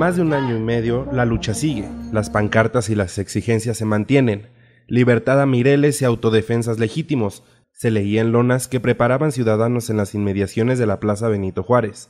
más de un año y medio, la lucha sigue, las pancartas y las exigencias se mantienen, libertad a Mireles y autodefensas legítimos, se leía en lonas que preparaban ciudadanos en las inmediaciones de la Plaza Benito Juárez.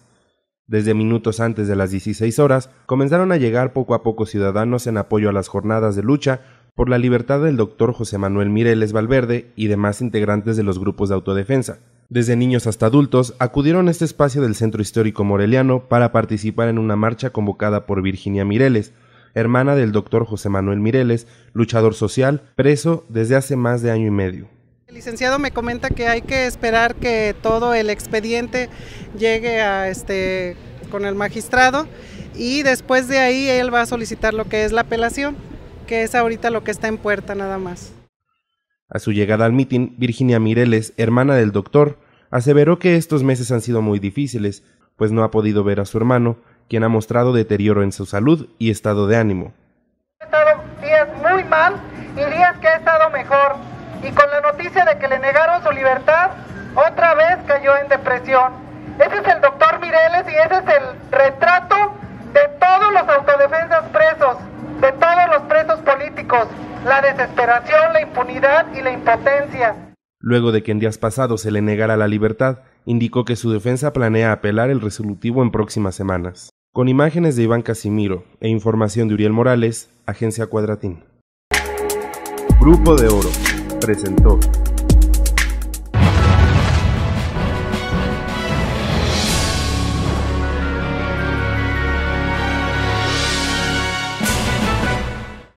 Desde minutos antes de las 16 horas, comenzaron a llegar poco a poco ciudadanos en apoyo a las jornadas de lucha por la libertad del doctor José Manuel Mireles Valverde y demás integrantes de los grupos de autodefensa. Desde niños hasta adultos acudieron a este espacio del centro histórico moreliano para participar en una marcha convocada por Virginia Mireles, hermana del doctor José Manuel Mireles, luchador social, preso desde hace más de año y medio. El licenciado me comenta que hay que esperar que todo el expediente llegue a este con el magistrado y después de ahí él va a solicitar lo que es la apelación, que es ahorita lo que está en puerta nada más. A su llegada al mitin, Virginia Mireles, hermana del doctor, aseveró que estos meses han sido muy difíciles, pues no ha podido ver a su hermano, quien ha mostrado deterioro en su salud y estado de ánimo. Ha estado días muy mal y días que ha estado mejor, y con la noticia de que le negaron su libertad, otra vez cayó en depresión. Ese es el doctor Mireles y ese es el retrato de todos los autodefensas presos, de todos los presos políticos, la desesperación, la impunidad y la impotencia. Luego de que en días pasados se le negara la libertad, indicó que su defensa planea apelar el resolutivo en próximas semanas. Con imágenes de Iván Casimiro e información de Uriel Morales, Agencia Cuadratín. Grupo de Oro presentó